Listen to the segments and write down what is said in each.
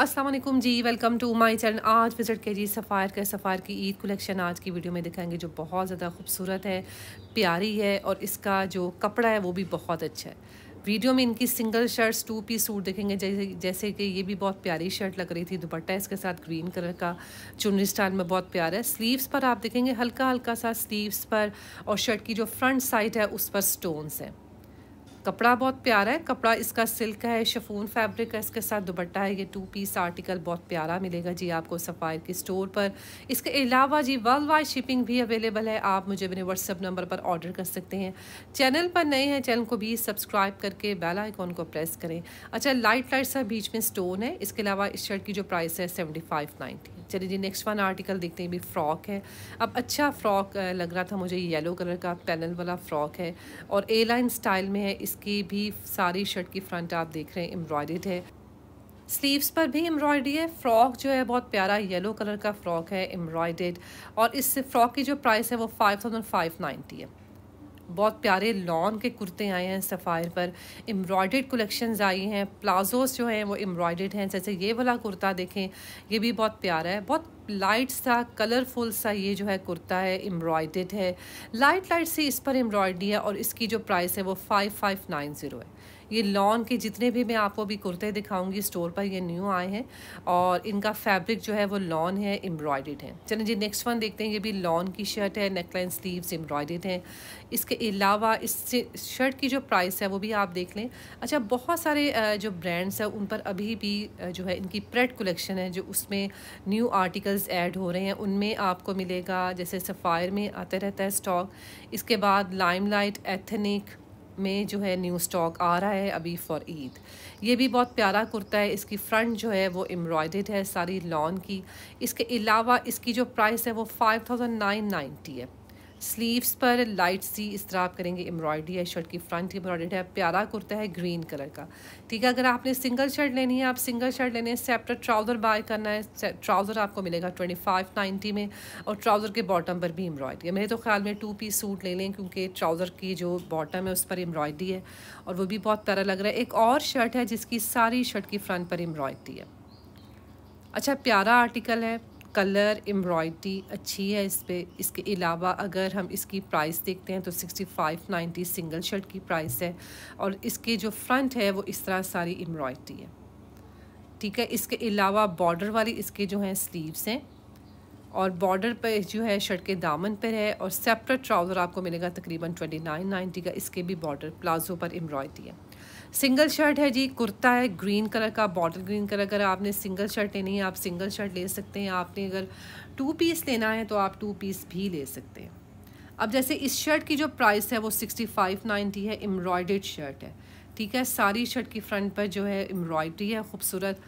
Aslam ji welcome to my channel आज visit कीजिए सफ़ार का सफ़ार की ईद कलेक्शन आज की वीडियो में दिखाएंगे जो बहुत ज़्यादा खूबसूरत है प्यारी है और इसका जो कपड़ा है वो भी बहुत अच्छा है वीडियो में इनकी single shirts two piece suit देखेंगे जैसे जैसे कि ये भी बहुत प्यारी शर्ट लग रही थी दुपट्टा इसके साथ ग्रीन कलर का चुनरी स्टाइल में बहुत प्यारा है स्लीव्स पर आप देखेंगे हल्का हल्का सा स्लीव्स पर और शर्ट की जो फ्रंट साइड है उस पर स्टोन्स हैं कपड़ा बहुत प्यारा है कपड़ा इसका सिल्क है शफून फैब्रिक है इसके साथ दुपट्टा है ये टू पीस आर्टिकल बहुत प्यारा मिलेगा जी आपको सफ़ायर के स्टोर पर इसके अलावा जी वर्ल्ड वाइड शिपिंग भी अवेलेबल है आप मुझे मेरे व्हाट्सअप नंबर पर ऑर्डर कर सकते हैं चैनल पर नए हैं चैनल को भी सब्सक्राइब करके बेल आइकॉन को प्रेस करें अच्छा लाइट लाइट सा बीच में स्टोन है इसके अलावा इस शर्ट की जो प्राइस है सेवेंटी फाइव नाइन्टी चलिए जी नेक्स्ट वन आर्टिकल देखते हैं भी फ्रॉक है अब अच्छा फ्रॉक लग रहा था मुझे येलो कलर का पैनल वाला फ्रॉक है और ए लाइन स्टाइल में है इस इसकी भी सारी शर्ट की फ्रंट आप देख रहे हैं एम्ब्रॉयड है स्लीव्स पर भी एम्ब्रॉयडरी है फ्रॉक जो है बहुत प्यारा येलो कलर का फ्रॉक है एम्ब्रॉयडेड और इस फ्रॉक की जो प्राइस है वो फाइव थाउजेंड फाइव नाइन्टी है बहुत प्यारे लॉन के कुर्ते आए हैं सफ़ायर पर एम्ब्रॉयड कलेक्शंस आई हैं प्लाजोस जो हैं वो एम्ब्रॉयड हैं जैसे ये वाला कुर्ता देखें ये भी बहुत प्यारा है बहुत लाइट सा कलरफुल सा ये जो है कुर्ता है एम्ब्रॉयड है लाइट लाइट सी इस पर एम्ब्रॉयडरी है और इसकी जो प्राइस है वो फाइव फाइव नाइन ज़ीरो है ये लॉन के जितने भी मैं आपको अभी कुर्ते दिखाऊंगी स्टोर पर ये न्यू आए हैं और इनका फैब्रिक जो है वो लॉन है एम्ब्रॉयडेड है चलें जी नेक्स्ट वन देखते हैं ये भी लॉन की शर्ट है नेकलाइन स्लीव्स एम्ब्रॉयडेड हैं इसके अलावा इस शर्ट की जो प्राइस है वो भी आप देख लें अच्छा बहुत सारे जो ब्रांड्स हैं उन पर अभी भी जो है इनकी प्रेड कलेक्शन है जो उसमें न्यू आर्टिकल्स ऐड हो रहे हैं उनमें आपको मिलेगा जैसे सफ़ायर में आता रहता है स्टॉक इसके बाद लाइम एथनिक में जो है न्यू स्टॉक आ रहा है अभी फॉर ईद ये भी बहुत प्यारा कुर्ता है इसकी फ्रंट जो है वो एम्ब्रॉयडेड है सारी लॉन की इसके अलावा इसकी जो प्राइस है वो फाइव थाउजेंड नाइन नाइन्टी है स्लीव्स पर लाइट सी इस तरह आप करेंगे एम्ब्रॉयडरी है शर्ट की फ्रंट एम्ब्रॉयड है प्यारा कुर्ता है ग्रीन कलर का ठीक है अगर आपने सिंगल शर्ट लेनी है आप सिंगल शर्ट लेने सेपरेट ट्राउज़र बाय करना है ट्राउज़र आपको मिलेगा ट्वेंटी फाइव नाइन्टी में और ट्राउज़र के बॉटम पर भी एम्ब्रॉयडरी है मेरे तो ख्याल में टू पीस सूट ले लें क्योंकि ट्राउज़र की जो बॉटम है उस पर एम्ब्रॉयडरी है और वो भी बहुत प्यारा लग रहा है एक और शर्ट है जिसकी सारी शर्ट की फ्रंट पर एम्ब्रॉयडरी है अच्छा प्यारा आर्टिकल है कलर एम्ब्रॉयडरी अच्छी है इस पर इसके अलावा अगर हम इसकी प्राइस देखते हैं तो sixty five ninety single shirt की प्राइस है और इसके जो फ्रंट है वो इस तरह सारी एम्ब्रॉयडरी है ठीक है इसके अलावा बॉर्डर वाली इसके जो हैं स्लीव्स हैं और बॉर्डर पर जो है शर्ट के दामन पर है और सेपरेट ट्राउज़र आपको मिलेगा तकरीबन ट्वेंटी नाइन नाइन्टी का इसके भी बॉर्डर प्लाजो पर एम्ब्रॉयडरी है सिंगल शर्ट है जी कुर्ता है ग्रीन कलर का बॉटल ग्रीन कलर अगर आपने सिंगल शर्ट लेनी है आप सिंगल शर्ट ले सकते हैं आपने अगर टू पीस लेना है तो आप टू पीस भी ले सकते हैं अब जैसे इस शर्ट की जो प्राइस है वो सिक्सटी फाइव नाइन्टी है एम्ब्रॉयड शर्ट है ठीक है सारी शर्ट की फ्रंट पर जो है एम्ब्रॉयड्री है खूबसूरत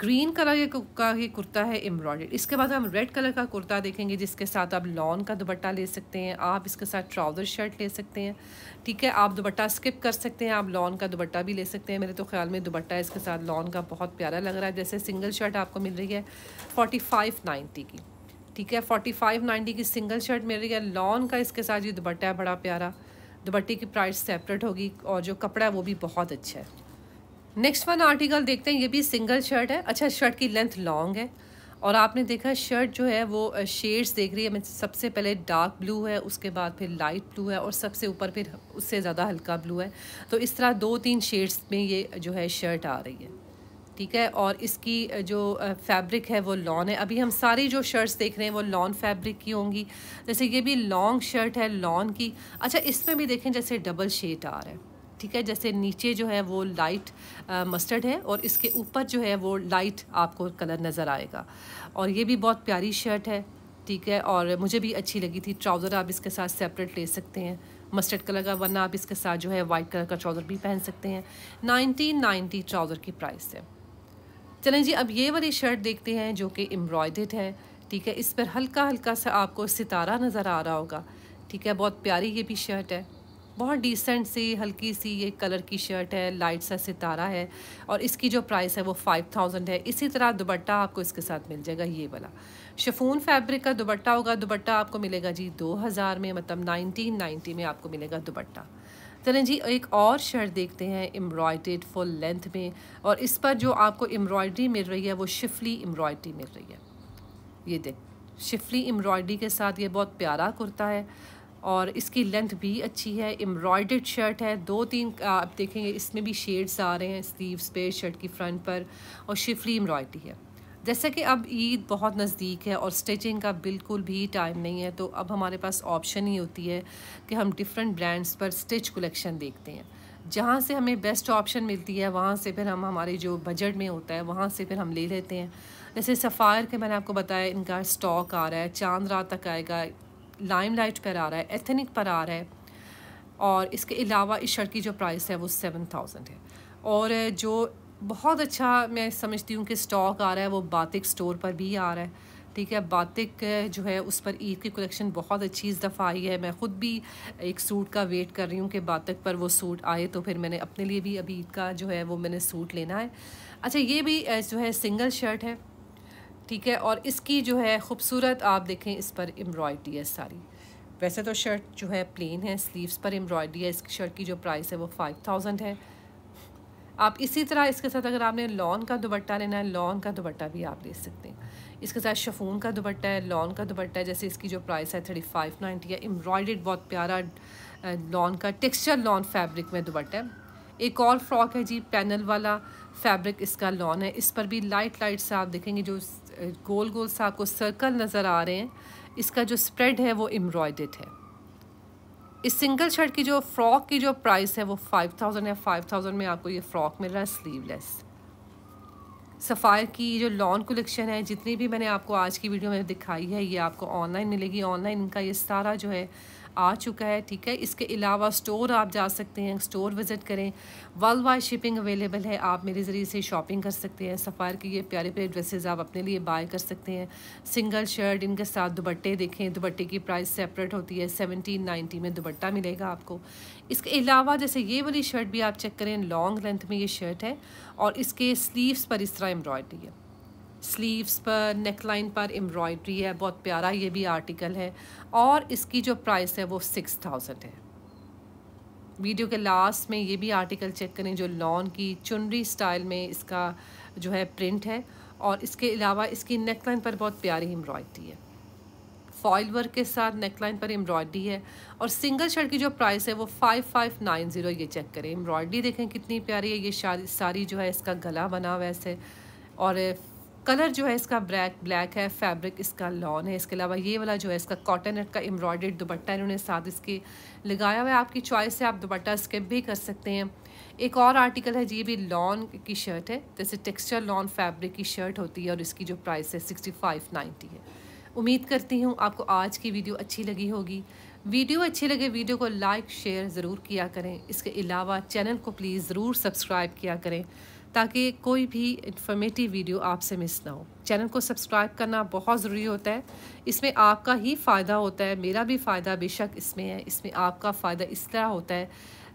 ग्रीन कलर का ये कुर्ता है एम्ब्रॉयड इसके बाद हम रेड कलर का कुर्ता देखेंगे जिसके साथ आप लॉन का दुपट्टा ले सकते हैं आप इसके साथ ट्राउज़र शर्ट ले सकते हैं ठीक है आप दुपट्टा स्किप कर सकते हैं आप लॉन का दुपट्टा भी ले सकते हैं मेरे तो ख्याल में दुपट्टा इसके साथ लॉन का बहुत प्यारा लग रहा है जैसे सिंगल शर्ट आपको मिल रही है फोर्टी फाइव नाइन्टी की ठीक है फोर्टी फाइव नाइन्टी की सिंगल शर्ट मिल रही है लॉन का इसके साथ ये दुपट्टा है बड़ा प्यारा दुपट्टे की प्राइस सेपरेट होगी और जो कपड़ा है वो भी बहुत अच्छा है नेक्स्ट वन आर्टिकल देखते हैं ये भी सिंगल शर्ट है अच्छा शर्ट की लेंथ लॉन्ग है और आपने देखा शर्ट जो है वो शेड्स देख रही है मैं सबसे पहले डार्क ब्लू है उसके बाद फिर लाइट ब्लू है और सबसे ऊपर फिर उससे ज़्यादा हल्का ब्लू है तो इस तरह दो तीन शेड्स में ये जो है शर्ट आ रही है ठीक है और इसकी जो फैब्रिक है वो लॉन है अभी हम सारी जो शर्ट्स देख रहे हैं वो लॉन फैब्रिक की होंगी जैसे ये भी लॉन्ग शर्ट है लॉन की अच्छा इसमें भी देखें जैसे डबल शेड आ रहा है ठीक है जैसे नीचे जो है वो लाइट मस्टर्ड है और इसके ऊपर जो है वो लाइट आपको कलर नज़र आएगा और ये भी बहुत प्यारी शर्ट है ठीक है और मुझे भी अच्छी लगी थी ट्राउज़र आप इसके साथ सेपरेट ले सकते हैं मस्टर्ड कलर का वरना आप इसके साथ जो है वाइट कलर का ट्राउज़र भी पहन सकते हैं नाइनटीन नाइन्टी ट्राउज़र की प्राइस है चलें जी अब ये वाली शर्ट देखते हैं जो कि एम्ब्रॉयड है ठीक है इस पर हल्का हल्का सा आपको सितारा नज़र आ रहा होगा ठीक है बहुत प्यारी ये भी शर्ट है बहुत डिसेंट सी हल्की सी ये कलर की शर्ट है लाइट सा सितारा है और इसकी जो प्राइस है वो फाइव थाउजेंड है इसी तरह दुबट्टा आपको इसके साथ मिल जाएगा ये वाला शफून फैब्रिक का दुबट्टा होगा दुबट्टा आपको मिलेगा जी दो हज़ार में मतलब नाइनटीन नाइन्टी में आपको मिलेगा दुबट्टा चलें जी एक और शर्ट देखते हैं एम्ब्रॉयडेड फुल लेंथ में और इस पर जो आपको एम्ब्रॉयड्री मिल रही है वो शिफली एम्ब्रॉयड्री मिल रही है ये देख शिफली एम्ब्रॉयडरी के साथ ये बहुत प्यारा कुर्ता है और इसकी लेंथ भी अच्छी है एम्ब्रॉयडर्ड शर्ट है दो तीन आप देखेंगे इसमें भी शेड्स आ रहे हैं स्लीव्स पे शर्ट की फ्रंट पर और शिफली एम्ब्रॉयडरी है जैसा कि अब ईद बहुत नज़दीक है और स्टिचिंग का बिल्कुल भी टाइम नहीं है तो अब हमारे पास ऑप्शन ही होती है कि हम डिफरेंट ब्रांड्स पर स्टिच कलेक्शन देखते हैं जहाँ से हमें बेस्ट ऑप्शन मिलती है वहाँ से फिर हम हमारे जो बजट में होता है वहाँ से फिर हम ले लेते हैं जैसे सफ़ायर के मैंने आपको बताया इनका स्टॉक आ रहा है चांद रात तक आएगा लाइमलाइट पर आ रहा है एथनिक पर आ रहा है और इसके अलावा इस शर्ट की जो प्राइस है वो सेवन थाउजेंड है और जो बहुत अच्छा मैं समझती हूँ कि स्टॉक आ रहा है वो बातिक स्टोर पर भी आ रहा है ठीक है बातिक जो है उस पर ईद की कलेक्शन बहुत अच्छी इस दफ़ा आई है मैं ख़ुद भी एक सूट का वेट कर रही हूँ कि बातिक पर वो सूट आए तो फिर मैंने अपने लिए भी अभी ईद का जो है वो मैंने सूट लेना है अच्छा ये भी जो है सिंगल शर्ट है ठीक है और इसकी जो है खूबसूरत आप देखें इस पर एम्ब्रॉयडरी है सारी वैसे तो शर्ट जो है प्लेन है स्लीव्स पर एम्ब्रॉयडरी है इस शर्ट की जो प्राइस है वो फाइव थाउजेंड है आप इसी तरह इसके साथ अगर आपने लॉन का दुपट्टा लेना है लॉन का दुपट्टा भी आप ले सकते हैं इसके साथ शफून का दुपट्टा है लॉन का दुपट्टा है जैसे इसकी जो प्राइस है थर्टी फाइव नाइन्टी है एम्ब्रॉयड बहुत प्यारा लॉन का टेक्सचर लॉन फैब्रिक में दुपट्टा है एक और फ्रॉक है जी पैनल वाला फैब्रिक इसका लॉन है इस पर भी लाइट लाइट से आप देखेंगे जो गोल गोल से आपको सर्कल नज़र आ रहे हैं इसका जो स्प्रेड है वो एम्ब्रॉयडेड है इस सिंगल शर्ट की जो फ्रॉक की जो प्राइस है वो फाइव थाउजेंड है फाइव थाउजेंड में आपको ये फ्रॉक मिल रहा है स्लीवलेस सफ़ायर की जो लॉन कलेक्शन है जितनी भी मैंने आपको आज की वीडियो में दिखाई है ये आपको ऑनलाइन मिलेगी ऑनलाइन इनका ये सारा जो है आ चुका है ठीक है इसके अलावा स्टोर आप जा सकते हैं स्टोर विज़िट करें वर्ल्ड वाइड शिपिंग अवेलेबल है आप मेरे ज़रिए से शॉपिंग कर सकते हैं सफ़ार के ये प्यारे प्यारे ड्रेसेस आप अपने लिए बाय कर सकते हैं सिंगल शर्ट इनके साथ दुबट्टे देखें दुपट्टे की प्राइस सेपरेट होती है सेवनटीन नाइन्टी में दुपट्टा मिलेगा आपको इसके अलावा जैसे ये वाली शर्ट भी आप चेक करें लॉन्ग लेंथ में ये शर्ट है और इसके स्लीवस पर इस तरह एम्ब्रॉयडरी है स्लीव्स पर नेकलाइन पर एम्ब्रॉयड्री है बहुत प्यारा ये भी आर्टिकल है और इसकी जो प्राइस है वो सिक्स थाउजेंड है वीडियो के लास्ट में ये भी आर्टिकल चेक करें जो लॉन की चुनरी स्टाइल में इसका जो है प्रिंट है और इसके अलावा इसकी नेकलाइन पर बहुत प्यारी एम्ब्रॉयड्री है फॉइल वर्क के साथ नेकलाइन पर एम्ब्रॉयड्री है और सिंगल शर्ट की जो प्राइस है वो फाइव फाइव नाइन ज़ीरो ये चेक करें एम्ब्रॉयड्री देखें कितनी प्यारी है ये सारी जो है इसका गला बना वैसे और कलर जो है इसका ब्लैक ब्लैक है फैब्रिक इसका लॉन है इसके अलावा ये वाला जो है इसका कॉटन का एम्ब्रॉयडेड दुपट्टा इन्होंने साथ इसके लगाया हुआ है आपकी चॉइस है आप दुपट्टा स्किप भी कर सकते हैं एक और आर्टिकल है जी ये भी लॉन की शर्ट है जैसे टेक्सचर लॉन फैब्रिक की शर्ट होती है और इसकी जो प्राइस है सिक्सटी फाइव नाइन्टी है उम्मीद करती हूँ आपको आज की वीडियो अच्छी लगी होगी वीडियो अच्छी लगे वीडियो को लाइक शेयर ज़रूर किया करें इसके अलावा चैनल को प्लीज़ ज़रूर सब्सक्राइब किया करें ताकि कोई भी इन्फॉर्मेटिव वीडियो आपसे मिस ना हो चैनल को सब्सक्राइब करना बहुत ज़रूरी होता है इसमें आपका ही फ़ायदा होता है मेरा भी फ़ायदा बेशक इसमें है इसमें आपका फ़ायदा इस तरह होता है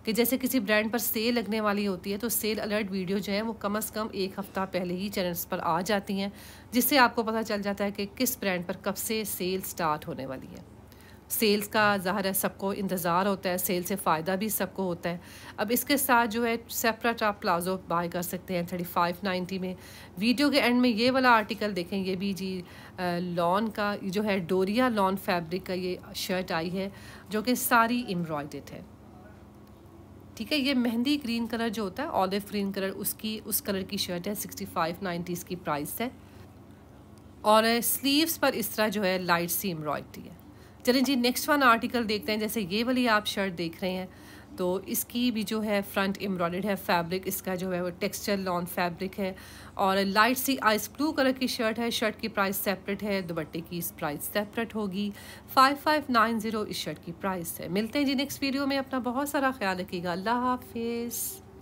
कि जैसे किसी ब्रांड पर सेल लगने वाली होती है तो सेल अलर्ट वीडियो जो है वो कम अज़ कम एक हफ़्ता पहले ही चैनल्स पर आ जाती हैं जिससे आपको पता चल जाता है कि किस ब्रांड पर कब से सेल स्टार्ट होने वाली है सेल्स का ज़ाहिर है सबको इंतज़ार होता है सेल से फ़ायदा भी सबको होता है अब इसके साथ जो है सेपरेट आप प्लाजो बाय कर सकते हैं थर्टी फाइव नाइन्टी में वीडियो के एंड में ये वाला आर्टिकल देखें ये भी जी लॉन का जो है डोरिया लॉन फैब्रिक का ये शर्ट आई है जो कि सारी एम्ब्रॉयडेड है ठीक है ये मेहंदी ग्रीन कलर जो होता है ऑलिव ग्रीन कलर उसकी उस कलर की शर्ट है सिक्सटी फाइव नाइन्टी इसकी प्राइस है और स्लीव्स पर इस तरह जो है लाइट सी एम्ब्रॉयडरी है चलें जी नेक्स्ट वन आर्टिकल देखते हैं जैसे ये वाली आप शर्ट देख रहे हैं तो इसकी भी जो है फ्रंट एम्ब्रॉयड है फैब्रिक इसका जो है वो टेक्सचर लॉन फैब्रिक है और लाइट सी आइस ब्लू कलर की शर्ट है शर्ट की प्राइस सेपरेट है दुपट्टे की इस प्राइस सेपरेट होगी फाइव फाइव नाइन ज़ीरो इस शर्ट की प्राइस है मिलते हैं जी नेक्स्ट वीडियो में अपना बहुत सारा ख्याल रखिएगा अल्लाह हाफिज़